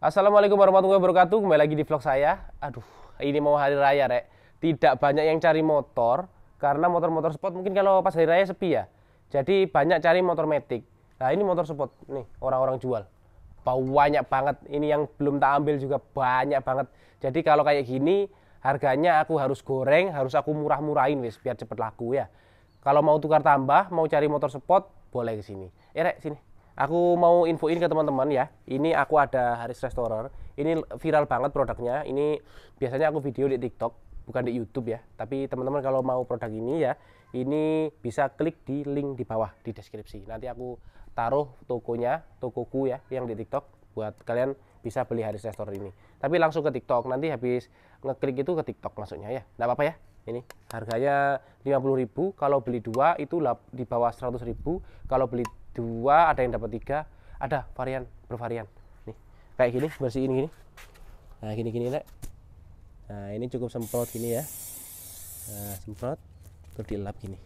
Assalamualaikum warahmatullahi wabarakatuh. Kembali lagi di vlog saya. Aduh, ini mau hari raya, Rek. Tidak banyak yang cari motor karena motor-motor sport mungkin kalau pas hari raya sepi ya. Jadi banyak cari motor metik. Nah, ini motor sport nih orang-orang jual. Banyak banget. Ini yang belum tak ambil juga banyak banget. Jadi kalau kayak gini harganya aku harus goreng, harus aku murah-murahin wis biar cepet laku ya. Kalau mau tukar tambah, mau cari motor sport, boleh kesini. Eh, Rek, sini. Aku mau infoin ke teman-teman ya. Ini aku ada Haris Restorer. Ini viral banget produknya. Ini biasanya aku video di TikTok, bukan di YouTube ya. Tapi teman-teman kalau mau produk ini ya, ini bisa klik di link di bawah di deskripsi. Nanti aku taruh tokonya, tokoku ya yang di TikTok buat kalian bisa beli hari Restorer ini. Tapi langsung ke TikTok. Nanti habis ngeklik itu ke TikTok maksudnya ya. Enggak apa-apa ya ini harganya 50.000 kalau beli dua itu di bawah 100.000 kalau beli dua ada yang dapat tiga ada varian bervarian nih kayak gini bersihin gini nah gini gini nek nah ini cukup semprot gini ya nah, semprot terus dilap gini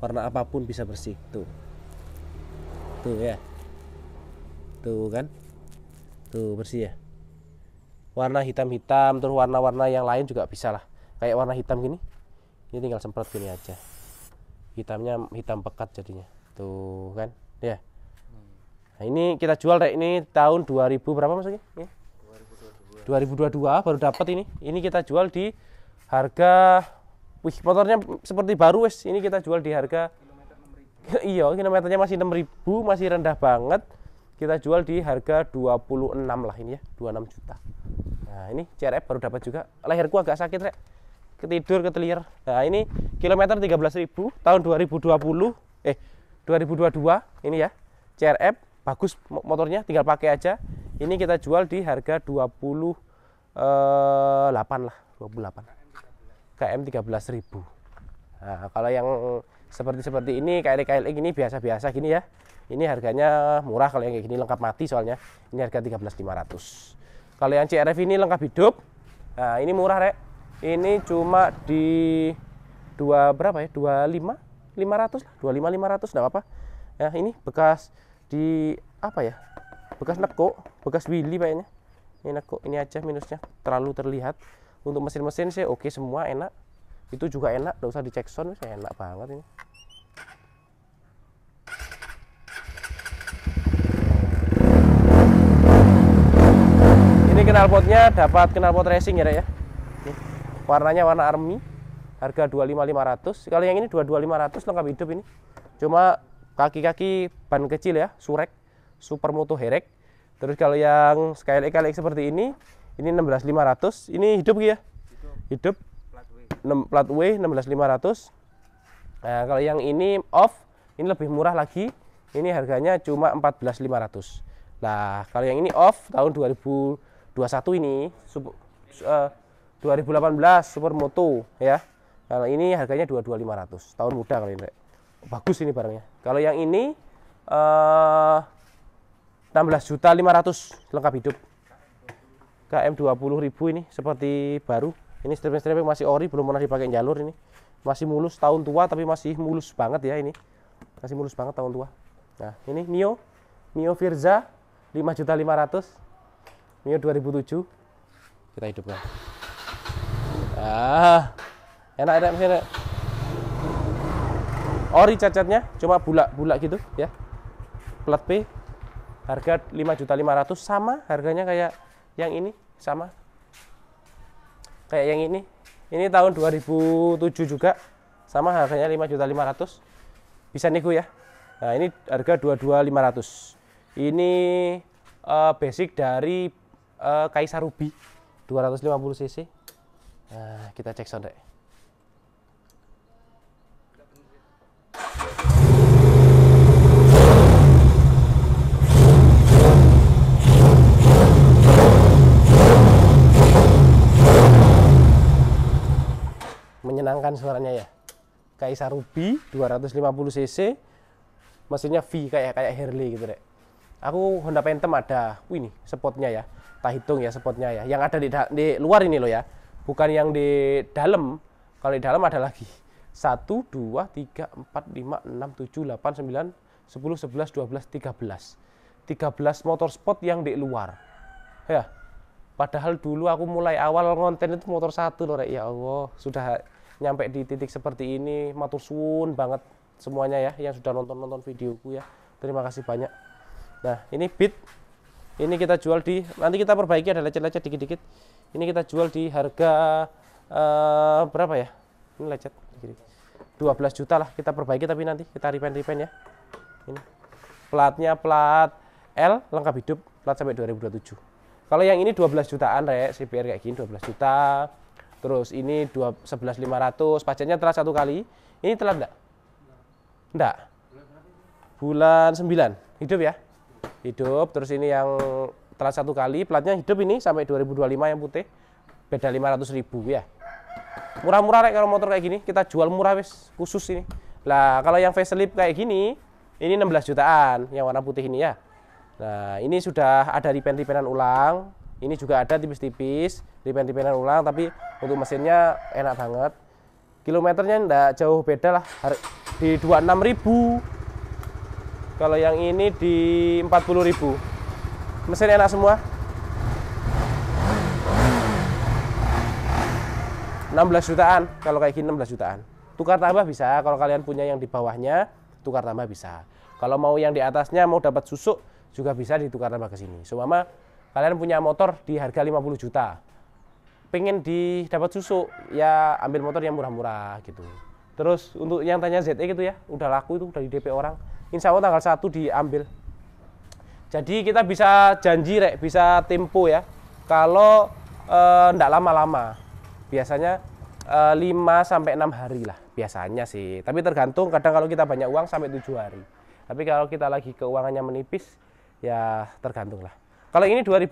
warna apapun bisa bersih tuh tuh ya tuh kan tuh bersih ya warna hitam-hitam terus warna-warna yang lain juga bisa lah kayak warna hitam gini ini tinggal semprot gini aja hitamnya hitam pekat jadinya Tuh gitu, kan, ya. Yeah. Nah, ini kita jual rek ini tahun 2000 berapa maksudnya? yeah. 2022. 2022 baru dapat ini. Ini kita jual di harga wih motornya seperti baru wes. Ini kita jual di harga iya, kilometernya masih 6000, masih rendah banget. Kita jual di harga 26 lah ini ya, 26 juta. Nah, ini CRF baru dapat juga. Leherku agak sakit, Rek. Ketidur, ketelir Nah, ini kilometer 13.000 tahun 2020. Eh, 2022 ini ya CRF bagus motornya tinggal pakai aja ini kita jual di harga 28 eh, lah 28 KM 13.000 nah, kalau yang seperti seperti ini KLX e, KLX e ini biasa-biasa gini ya ini harganya murah kalau yang kayak gini lengkap mati soalnya ini harga 13.500 kalau yang CRF ini lengkap hidup nah ini murah rek ini cuma di dua berapa ya 25 500 lah 25 500 enggak apa-apa ya ini bekas di apa ya bekas neko bekas Willy kayaknya ini neko ini aja minusnya terlalu terlihat untuk mesin-mesin sih oke semua enak itu juga enak enggak usah dicek sound saya enak banget ini ini knalpotnya dapat knalpot racing ya Rek ya warnanya warna army harga 25500 kalau yang ini 22500 lengkap hidup ini cuma kaki-kaki ban kecil ya surek supermoto herek terus kalau yang Skyline KLX seperti ini ini 16500 ini hidup ya hidup plat W 16500 nah kalau yang ini off ini lebih murah lagi ini harganya cuma 14500 Nah, kalau yang ini off tahun 2021 ini sub, uh, 2018 Supermoto ya. Kalau ini harganya 22.500, tahun muda kali ini. Bagus ini barangnya. Kalau yang ini eh 16 juta lengkap hidup. KM 20.000 ini seperti baru. Ini striping masih ori, belum pernah dipakai jalur ini. Masih mulus tahun tua tapi masih mulus banget ya ini. Masih mulus banget tahun tua. Nah, ini Mio Mio Firza 5.500 Mio 2007 kita hidupkan. Ah. Enak enak enak. enak. Ori cacatnya cuma bulat bulat gitu ya. Plat P harga 5.500 sama harganya kayak yang ini sama. Kayak yang ini. Ini tahun 2007 juga sama harganya 5.500. Bisa nego ya. Nah, ini harga 22.500. Ini uh, basic dari uh, Kaisar Ruby 250 cc. Nah, kita cek deh. menyenangkan suaranya ya Kaisa Ruby 250 cc mesinnya V kayak kayak Harley gitu deh aku Honda Phantom ada wih ini spotnya ya tak hitung ya spotnya ya yang ada di, di luar ini loh ya bukan yang di dalam kalau di dalam ada lagi 1, 2, 3, 4, 5, 6, 7, 8, 9, 10, 11, 12, 13 13 motor spot yang di luar ya padahal dulu aku mulai awal konten itu motor satu loh ya Allah sudah nyampe di titik seperti ini matur suwun banget semuanya ya yang sudah nonton-nonton videoku ya. Terima kasih banyak. Nah, ini bit ini kita jual di nanti kita perbaiki ada lecet-lecet dikit-dikit. Ini kita jual di harga uh, berapa ya? Ini lecet dikit. belas juta lah kita perbaiki tapi nanti kita repaint-repaint ya. Ini platnya plat L lengkap hidup plat sampai 2027. Kalau yang ini 12 jutaan rek, CBR kayak gini 12 juta. Terus ini 11.500, pajaknya telah satu kali. Ini telat enggak? Enggak. Bulan 9, hidup ya? Hidup, terus ini yang telat satu kali, platnya hidup ini sampai 2025 yang putih. Beda 500 ribu ya. Murah-murah kayak kalau motor kayak gini, kita jual murah wis, khusus ini. Lah, kalau yang facelift kayak gini, ini 16 jutaan yang warna putih ini ya. Nah, ini sudah ada repaint-repaintan ulang. Ini juga ada tipis-tipis dipen-dipenan ulang tapi untuk mesinnya enak banget kilometernya ndak jauh beda lah di 26.000 kalau yang ini di 40.000 mesin enak semua 16 jutaan kalau kayak gini 16 jutaan tukar tambah bisa kalau kalian punya yang di bawahnya tukar tambah bisa kalau mau yang di atasnya mau dapat susuk juga bisa ditukar tambah ke sini So, mama, kalian punya motor di harga 50 juta pengen di dapat susuk ya ambil motor yang murah-murah gitu terus untuk yang tanya ZE gitu ya udah laku itu udah di DP orang insya Allah tanggal 1 diambil jadi kita bisa janji rek bisa tempo ya kalau eh, ndak lama-lama biasanya eh, 5 sampai 6 hari lah biasanya sih tapi tergantung kadang kalau kita banyak uang sampai 7 hari tapi kalau kita lagi keuangannya menipis ya tergantung lah kalau ini 2018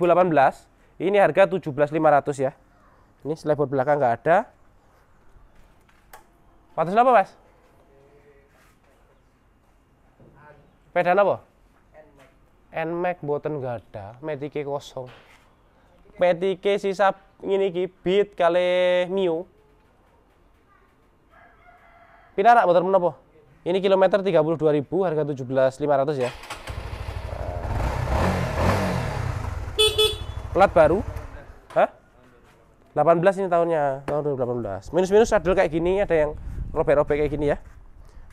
ini harga 17.500 ya ini selebor belakang nggak ada. Patus apa, Mas? Pedal apa? NMAX boten nggak ada, Matic kosong. Matic sisa ini ki bit kali Mio. Pindah rak boten menapa? Ini kilometer 32.000 harga 17.500 ya. Plat baru 18 ini tahunnya, tahun 2018. Minus-minus adil kayak gini, ada yang robek-robek kayak gini ya.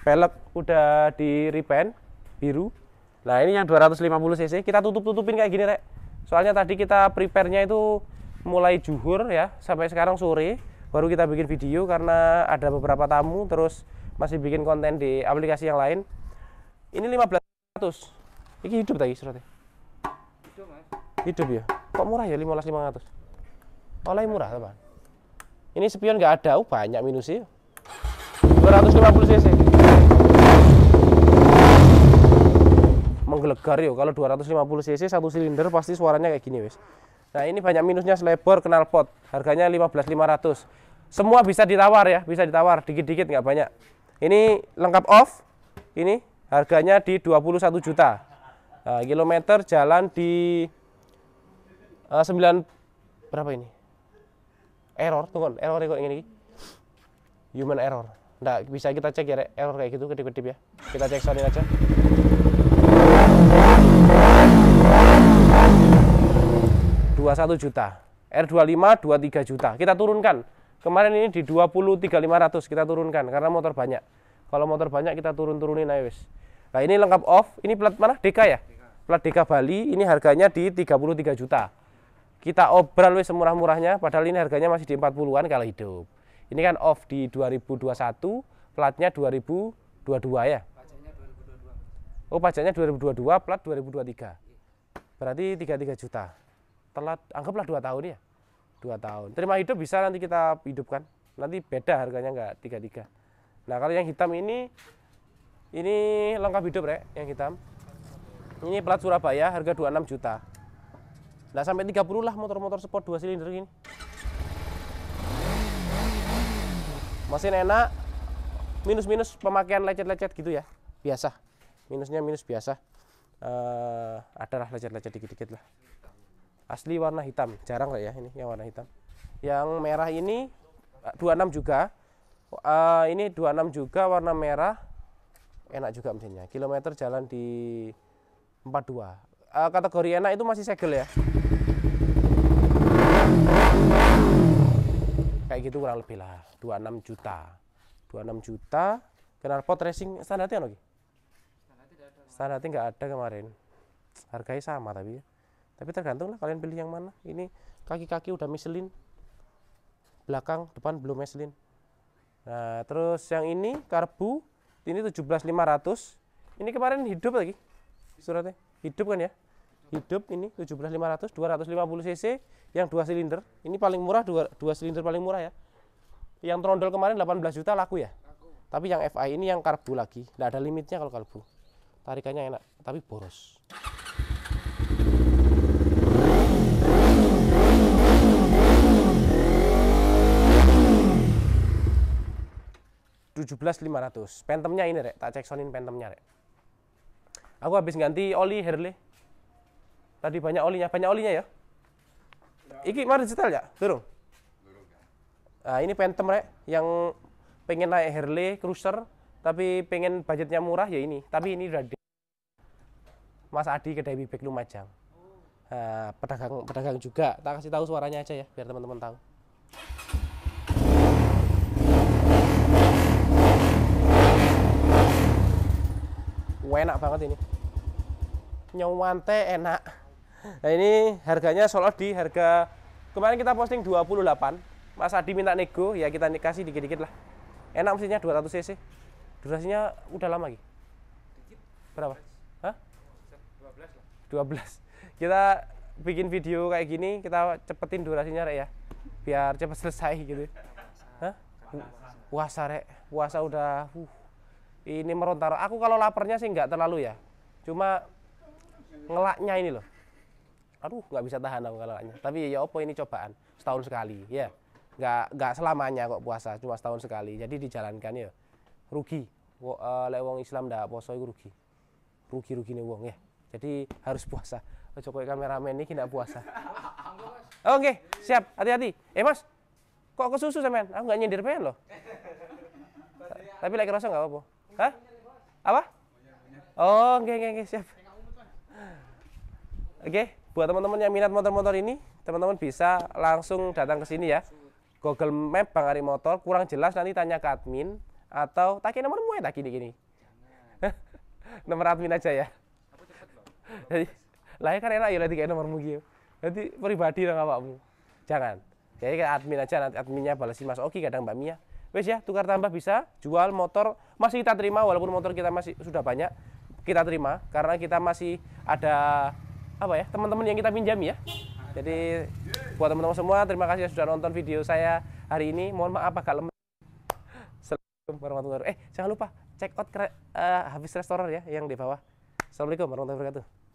Pelek udah di repaint biru. Nah, ini yang 250 cc kita tutup-tutupin kayak gini, Rek. Soalnya tadi kita prepare-nya itu mulai juhur ya, sampai sekarang sore baru kita bikin video karena ada beberapa tamu terus masih bikin konten di aplikasi yang lain. Ini 1500. Ini hidup tadi suratnya. Hidup, Mas. Hidup ya. Kok murah ya 15500? Oleh murah, teman. Ini spion nggak ada, oh, banyak minusnya. 250 cc. Menggelegar yo kalau 250 cc satu silinder pasti suaranya kayak gini, wes. Nah, ini banyak minusnya selebor knalpot. Harganya 15.500. Semua bisa ditawar ya, bisa ditawar dikit-dikit nggak banyak. Ini lengkap off. Ini harganya di 21 juta. Nah, kilometer jalan di uh, eh, 9 berapa ini? error tuh kan error kok ini human error ndak bisa kita cek ya re. error kayak gitu kedip-kedip ya kita cek soundin aja dua satu juta R25 23 juta kita turunkan kemarin ini di 23.500 kita turunkan karena motor banyak kalau motor banyak kita turun-turunin aja wis nah ini lengkap off ini plat mana DK ya plat DK Bali ini harganya di 33 juta kita obral wis semurah-murahnya padahal ini harganya masih di 40-an kalau hidup. Ini kan off di 2021, platnya 2022 ya. Pajaknya Oh, pajaknya 2022, plat 2023. Berarti 33 juta. Telat anggaplah 2 tahun ya. 2 tahun. Terima hidup bisa nanti kita hidupkan. Nanti beda harganya enggak 33. Nah, kalau yang hitam ini ini lengkap hidup, Rek, yang hitam. Ini plat Surabaya harga 26 juta. Lah sampai 30 lah motor-motor sport dua silinder ini Mesin enak. Minus-minus pemakaian lecet-lecet gitu ya. Biasa. Minusnya minus biasa. Uh, eh, adalah lecet-lecet dikit-dikit lah. Asli warna hitam, jarang lah ya ini yang warna hitam. Yang merah ini 26 eh, juga. Uh, ini 26 juga warna merah. Enak juga mesinnya. Kilometer jalan di 42 uh, kategori enak itu masih segel ya kayak gitu kurang lebih lah 26 juta 26 juta kenal pot racing standarnya lagi? standarnya nggak ada kemarin harganya sama tapi ya. tapi tergantung lah kalian pilih yang mana ini kaki-kaki udah Michelin belakang depan belum Michelin nah terus yang ini karbu ini 17500 ini kemarin hidup lagi suratnya hidup kan ya hidup ini 17500 250 cc yang dua silinder ini paling murah dua, dua silinder paling murah ya yang trondol kemarin 18 juta laku ya laku. tapi yang FI ini yang karbu lagi tidak ada limitnya kalau karbu tarikannya enak tapi boros tujuh belas lima ratus pentemnya ini rek tak cek sonin pentemnya rek aku habis ganti oli Harley Tadi banyak olinya, banyak olinya ya? Iki mari detail ya? turun Nah, ini phantom rek yang pengen naik Harley Cruiser tapi pengen budgetnya murah ya ini. Tapi ini udah di Mas Adi kedai bebek Lumajang. Nah, pedagang pedagang juga. Tak kasih tahu suaranya aja ya biar teman-teman tahu. Wah, enak banget ini. Nyawante enak. Nah ini harganya solo di harga kemarin kita posting 28. Mas Adi minta nego, ya kita kasih dikit-dikit lah. Enak mesinnya 200 cc. Durasinya udah lama lagi. Berapa? Hah? 12 lah. 12. Kita bikin video kayak gini, kita cepetin durasinya Rek ya. Biar cepet selesai gitu. Hah? Puasa Rek. Puasa udah uh. Ini merontar. Aku kalau laparnya sih nggak terlalu ya. Cuma ngelaknya ini loh aduh nggak bisa tahan aku kalau kalahnya tapi ya opo ini cobaan setahun sekali ya nggak nggak selamanya kok puasa cuma setahun sekali jadi dijalankan ya rugi uh, lek Islam dah poso itu rugi rugi rugi nih wong ya jadi harus puasa ojo koyo kameramen ini tidak puasa oke okay, siap hati-hati eh mas kok susu sampean aku nggak nyindir pengen loh tapi lagi rasa nggak apa-apa hah apa oh oke okay, oke okay, siap oke okay buat teman-teman yang minat motor-motor ini teman-teman bisa langsung datang ke sini ya Google Map Bang Ari Motor kurang jelas nanti tanya ke admin atau taki nomor ya taki di gini nomor admin aja ya jadi lah ya kan enak ya nanti kayak nomormu gitu nanti pribadi dong awakmu jangan jadi ke admin aja nanti adminnya balesin Mas Oki kadang Mbak Mia wes ya tukar tambah bisa jual motor masih kita terima walaupun motor kita masih sudah banyak kita terima karena kita masih ada apa ya teman-teman yang kita pinjami ya jadi buat teman-teman semua terima kasih sudah nonton video saya hari ini mohon maaf agak lemes Assalamualaikum warahmatullahi wabarakatuh eh jangan lupa check out uh, habis restoran ya yang di bawah Assalamualaikum warahmatullahi wabarakatuh